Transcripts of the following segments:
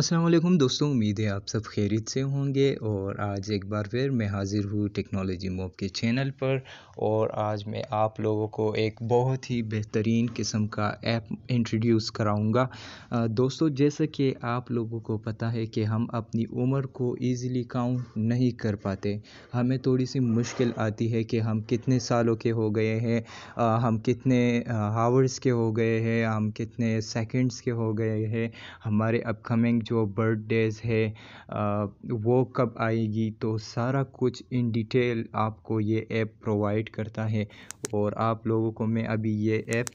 अस्सलाम वालेकुम दोस्तों उम्मीद है आप सब खैरियत से होंगे और आज एक बार फिर मैं हाज़िर हूँ टेक्नोलॉजी मोब के चैनल पर और आज मैं आप लोगों को एक बहुत ही बेहतरीन किस्म का ऐप इंट्रोड्यूस कराऊंगा दोस्तों जैसा कि आप लोगों को पता है कि हम अपनी उम्र को इजीली काउंट नहीं कर पाते हमें थोड़ी सी मुश्किल आती है कि हम कितने सालों के हो गए हैं हम कितने आवर्स के हो गए हैं हम कितने सेकेंड्स के हो गए हैं हमारे अपकमिंग जो बर्थडेज़ है वो कब आएगी तो सारा कुछ इन डिटेल आपको ये ऐप प्रोवाइड करता है और आप लोगों को मैं अभी ये ऐप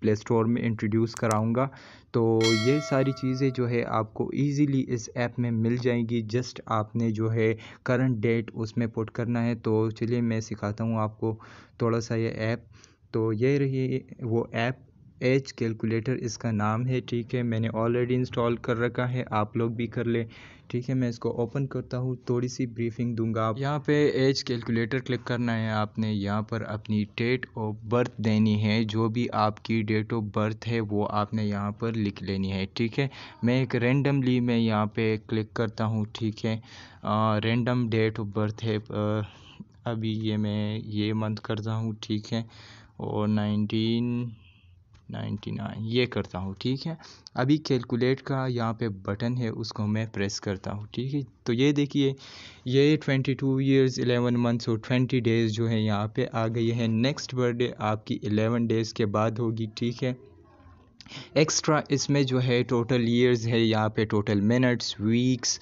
प्ले स्टोर में इंट्रोड्यूस कराऊंगा तो ये सारी चीज़ें जो है आपको इजीली इस ऐप में मिल जाएंगी जस्ट आपने जो है करंट डेट उसमें पुट करना है तो चलिए मैं सिखाता हूँ आपको थोड़ा सा ये ऐप तो ये रही वो ऐप एज कैलकुलेटर इसका नाम है ठीक है मैंने ऑलरेडी इंस्टॉल कर रखा है आप लोग भी कर लें ठीक है मैं इसको ओपन करता हूँ थोड़ी सी ब्रीफिंग दूंगा आप यहाँ पे एज कैलकुलेटर क्लिक करना है आपने यहाँ पर अपनी डेट ऑफ बर्थ देनी है जो भी आपकी डेट ऑफ बर्थ है वो आपने यहाँ पर लिख लेनी है ठीक है मैं एक रेंडमली मैं यहाँ पे क्लिक करता हूँ ठीक है रेंडम डेट ऑफ बर्थ है आ, अभी ये मैं ये मंथ करता हूँ ठीक है और नाइनटीन नाइन्टी नाइन ये करता हूँ ठीक है अभी कैलकुलेट का यहाँ पे बटन है उसको मैं प्रेस करता हूँ ठीक है तो ये देखिए ये twenty two years eleven months और ट्वेंटी डेज़ जो है यहाँ पे आ गई है नेक्स्ट बर्थडे आपकी एलेवन डेज़ के बाद होगी ठीक है एक्स्ट्रा इसमें जो है टोटल ईयर्स है यहाँ पे total minutes weeks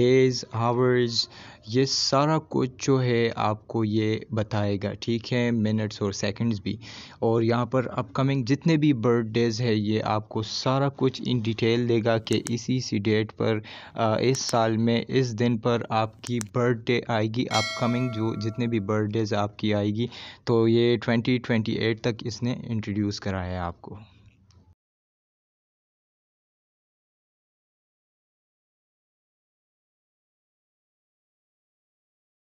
days hours ये सारा कुछ जो है आपको ये बताएगा ठीक है मिनट्स और सेकंड्स भी और यहाँ पर अपकमिंग जितने भी बर्थडेज है ये आपको सारा कुछ इन डिटेल देगा कि इसी सी डेट पर आ, इस साल में इस दिन पर आपकी बर्थडे आएगी अपकमिंग जो जितने भी बर्थडेज आपकी आएगी तो ये ट्वेंटी ट्वेंटी एट तक इसने इंट्रोड्यूस कराया है आपको